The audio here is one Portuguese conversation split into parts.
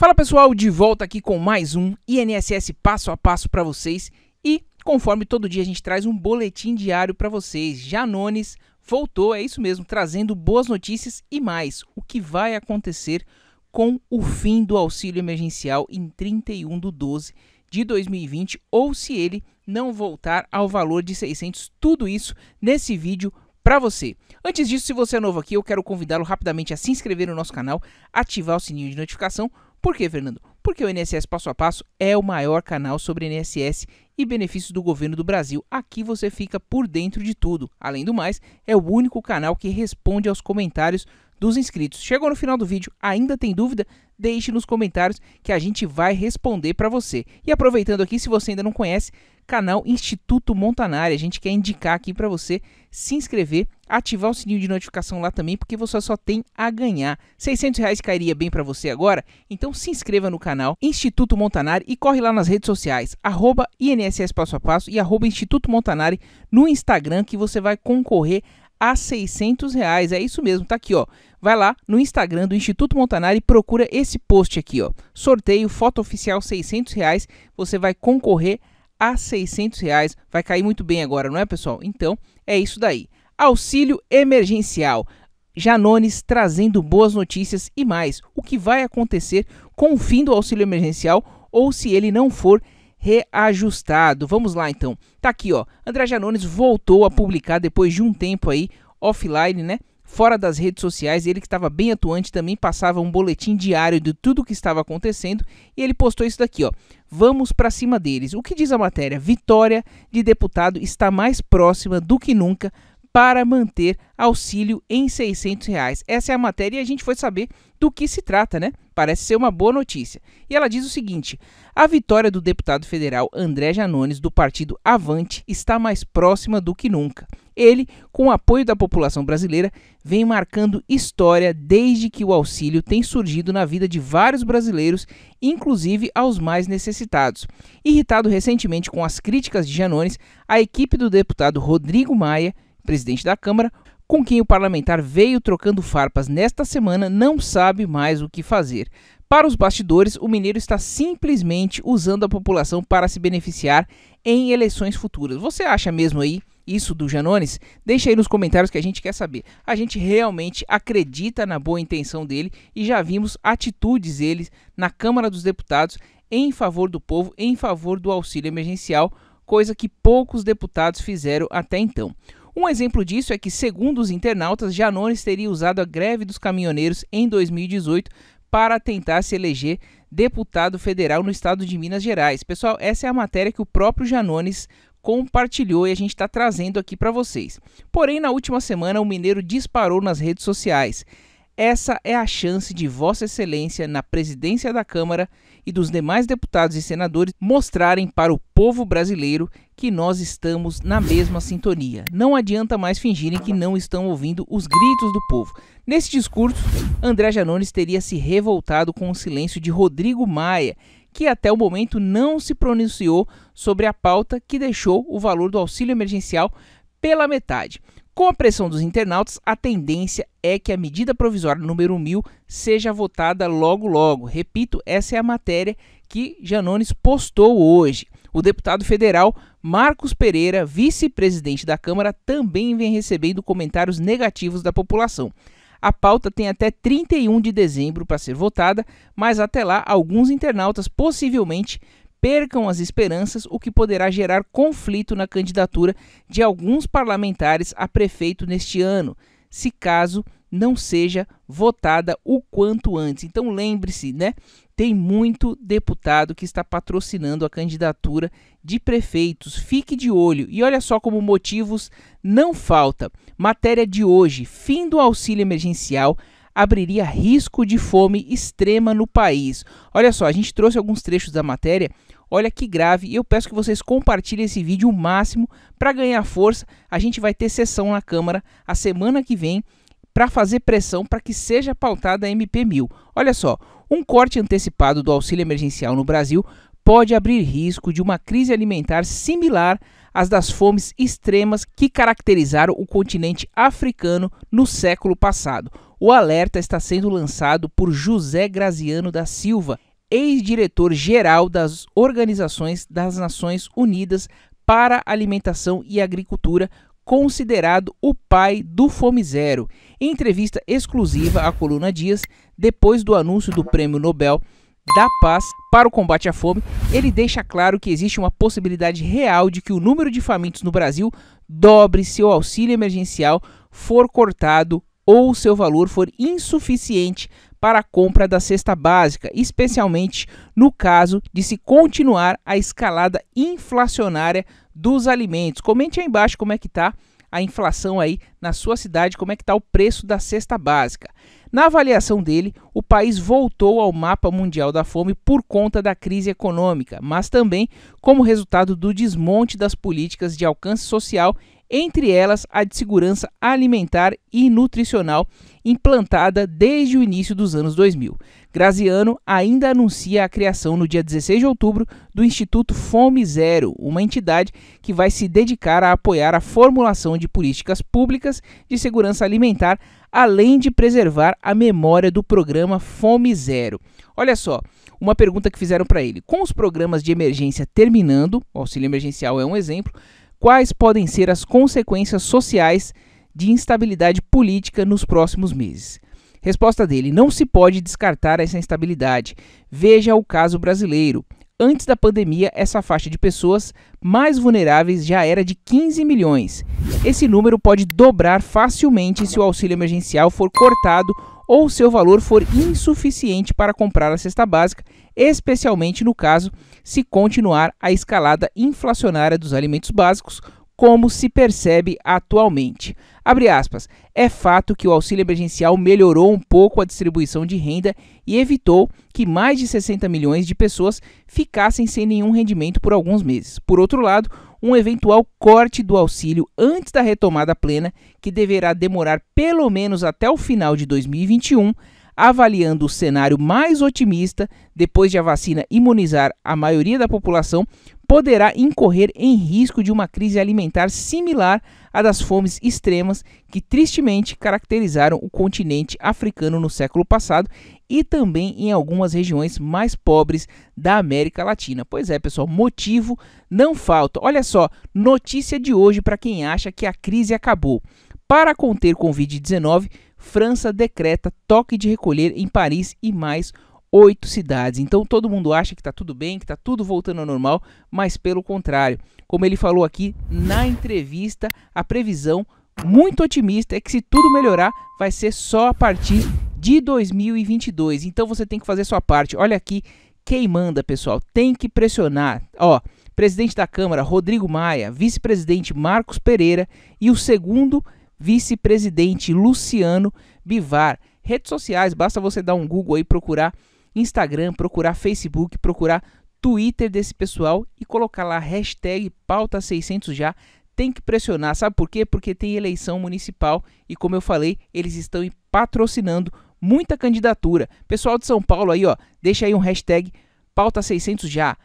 Fala pessoal, de volta aqui com mais um INSS passo a passo para vocês e conforme todo dia a gente traz um boletim diário para vocês. Janones voltou, é isso mesmo, trazendo boas notícias e mais o que vai acontecer com o fim do auxílio emergencial em 31 de 12 de 2020 ou se ele não voltar ao valor de 600. Tudo isso nesse vídeo para você. Antes disso, se você é novo aqui, eu quero convidá-lo rapidamente a se inscrever no nosso canal, ativar o sininho de notificação por que, Fernando? Porque o INSS Passo a Passo é o maior canal sobre INSS e benefícios do governo do Brasil. Aqui você fica por dentro de tudo. Além do mais, é o único canal que responde aos comentários dos inscritos. Chegou no final do vídeo, ainda tem dúvida? Deixe nos comentários que a gente vai responder para você. E aproveitando aqui, se você ainda não conhece, canal Instituto Montanari, a gente quer indicar aqui para você se inscrever ativar o sininho de notificação lá também, porque você só tem a ganhar. 600 reais cairia bem para você agora? Então se inscreva no canal Instituto Montanari e corre lá nas redes sociais, arroba INSS Passo a Passo e arroba Instituto Montanari no Instagram, que você vai concorrer a 600 reais. É isso mesmo, tá aqui, ó. Vai lá no Instagram do Instituto Montanari e procura esse post aqui, ó. Sorteio, foto oficial, 600 reais. Você vai concorrer a 600 reais. Vai cair muito bem agora, não é, pessoal? Então, é isso daí. Auxílio emergencial. Janones trazendo boas notícias e mais. O que vai acontecer com o fim do auxílio emergencial ou se ele não for reajustado. Vamos lá então. Tá aqui, ó. André Janones voltou a publicar depois de um tempo aí offline, né? Fora das redes sociais, ele que estava bem atuante também passava um boletim diário de tudo o que estava acontecendo e ele postou isso daqui, ó. Vamos para cima deles. O que diz a matéria? Vitória de deputado está mais próxima do que nunca para manter auxílio em 600 reais. Essa é a matéria e a gente foi saber do que se trata, né? Parece ser uma boa notícia. E ela diz o seguinte: a vitória do deputado federal André Janones, do partido Avante, está mais próxima do que nunca. Ele, com o apoio da população brasileira, vem marcando história desde que o auxílio tem surgido na vida de vários brasileiros, inclusive aos mais necessitados. Irritado recentemente com as críticas de Janones, a equipe do deputado Rodrigo Maia presidente da Câmara, com quem o parlamentar veio trocando farpas nesta semana, não sabe mais o que fazer. Para os bastidores, o mineiro está simplesmente usando a população para se beneficiar em eleições futuras. Você acha mesmo aí isso do Janones? Deixa aí nos comentários que a gente quer saber. A gente realmente acredita na boa intenção dele e já vimos atitudes dele na Câmara dos Deputados em favor do povo, em favor do auxílio emergencial, coisa que poucos deputados fizeram até então. Um exemplo disso é que, segundo os internautas, Janones teria usado a greve dos caminhoneiros em 2018 para tentar se eleger deputado federal no estado de Minas Gerais. Pessoal, essa é a matéria que o próprio Janones compartilhou e a gente está trazendo aqui para vocês. Porém, na última semana, o mineiro disparou nas redes sociais. Essa é a chance de Vossa Excelência, na presidência da Câmara e dos demais deputados e senadores, mostrarem para o povo brasileiro que nós estamos na mesma sintonia. Não adianta mais fingirem que não estão ouvindo os gritos do povo. Nesse discurso, André Janones teria se revoltado com o silêncio de Rodrigo Maia, que até o momento não se pronunciou sobre a pauta que deixou o valor do auxílio emergencial pela metade. Com a pressão dos internautas, a tendência é que a medida provisória número 1000 seja votada logo logo. Repito, essa é a matéria que Janones postou hoje. O deputado federal Marcos Pereira, vice-presidente da Câmara, também vem recebendo comentários negativos da população. A pauta tem até 31 de dezembro para ser votada, mas até lá alguns internautas possivelmente percam as esperanças, o que poderá gerar conflito na candidatura de alguns parlamentares a prefeito neste ano, se caso não seja votada o quanto antes. Então lembre-se, né? Tem muito deputado que está patrocinando a candidatura de prefeitos. Fique de olho. E olha só como motivos não falta. Matéria de hoje: fim do auxílio emergencial abriria risco de fome extrema no país. Olha só, a gente trouxe alguns trechos da matéria. Olha que grave, e eu peço que vocês compartilhem esse vídeo o máximo para ganhar força. A gente vai ter sessão na Câmara a semana que vem para fazer pressão para que seja pautada a MP1000. Olha só, um corte antecipado do auxílio emergencial no Brasil pode abrir risco de uma crise alimentar similar às das fomes extremas que caracterizaram o continente africano no século passado. O alerta está sendo lançado por José Graziano da Silva, ex-diretor-geral das Organizações das Nações Unidas para Alimentação e Agricultura, considerado o pai do Fome Zero. Em entrevista exclusiva à coluna Dias, depois do anúncio do Prêmio Nobel da Paz para o combate à fome, ele deixa claro que existe uma possibilidade real de que o número de famintos no Brasil dobre se o auxílio emergencial for cortado ou seu valor for insuficiente para a compra da cesta básica, especialmente no caso de se continuar a escalada inflacionária dos alimentos. Comente aí embaixo como é que tá a inflação aí na sua cidade, como é que está o preço da cesta básica. Na avaliação dele, o país voltou ao mapa mundial da fome por conta da crise econômica, mas também como resultado do desmonte das políticas de alcance social, entre elas a de segurança alimentar e nutricional implantada desde o início dos anos 2000. Graziano ainda anuncia a criação no dia 16 de outubro do Instituto Fome Zero, uma entidade que vai se dedicar a apoiar a formulação de políticas públicas de segurança alimentar, além de preservar a memória do programa Fome Zero. Olha só, uma pergunta que fizeram para ele: com os programas de emergência terminando, o auxílio emergencial é um exemplo, quais podem ser as consequências sociais de instabilidade política nos próximos meses? Resposta dele: não se pode descartar essa instabilidade. Veja o caso brasileiro. Antes da pandemia, essa faixa de pessoas mais vulneráveis já era de 15 milhões. Esse número pode dobrar facilmente se o auxílio emergencial for cortado ou seu valor for insuficiente para comprar a cesta básica, especialmente no caso se continuar a escalada inflacionária dos alimentos básicos, como se percebe atualmente. Abre aspas. É fato que o auxílio emergencial melhorou um pouco a distribuição de renda e evitou que mais de 60 milhões de pessoas ficassem sem nenhum rendimento por alguns meses. Por outro lado, um eventual corte do auxílio antes da retomada plena, que deverá demorar pelo menos até o final de 2021, avaliando o cenário mais otimista depois de a vacina imunizar a maioria da população, poderá incorrer em risco de uma crise alimentar similar à das fomes extremas que tristemente caracterizaram o continente africano no século passado e também em algumas regiões mais pobres da América Latina. Pois é, pessoal, motivo não falta. Olha só, notícia de hoje para quem acha que a crise acabou. Para conter Covid-19, França decreta toque de recolher em Paris e mais oito cidades. Então todo mundo acha que está tudo bem, que está tudo voltando ao normal, mas pelo contrário. Como ele falou aqui na entrevista, a previsão muito otimista é que se tudo melhorar, vai ser só a partir de 2022. Então você tem que fazer sua parte. Olha aqui quem manda, pessoal. Tem que pressionar. Ó, presidente da Câmara Rodrigo Maia, vice-presidente Marcos Pereira e o segundo vice-presidente Luciano Bivar redes sociais, basta você dar um Google aí procurar Instagram, procurar Facebook, procurar Twitter desse pessoal e colocar lá hashtag pauta 600 já. Tem que pressionar, sabe por quê? Porque tem eleição municipal e, como eu falei, eles estão patrocinando muita candidatura. Pessoal de São Paulo aí, ó, deixa aí um hashtag pauta 600 já.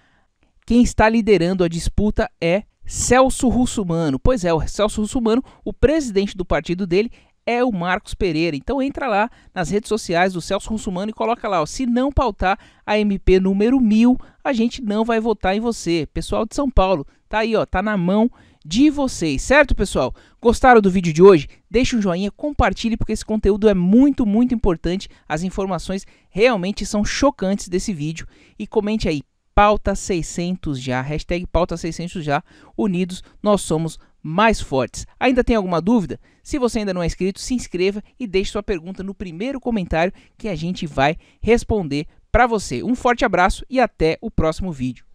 Quem está liderando a disputa é Celso Russumano. Pois é, o Celso Russumano, o presidente do partido dele é o Marcos Pereira. Então entra lá nas redes sociais do Celso Russumano e coloca lá, ó, se não pautar a MP número 1000, a gente não vai votar em você. Pessoal de São Paulo, tá aí, ó, tá na mão de vocês, certo, pessoal? Gostaram do vídeo de hoje? Deixe um joinha, compartilhe porque esse conteúdo é muito, muito importante. As informações realmente são chocantes desse vídeo e comente aí pauta 600 já, hashtag pauta 600 já, unidos nós somos mais fortes. Ainda tem alguma dúvida? Se você ainda não é inscrito, se inscreva e deixe sua pergunta no primeiro comentário que a gente vai responder para você. Um forte abraço e até o próximo vídeo.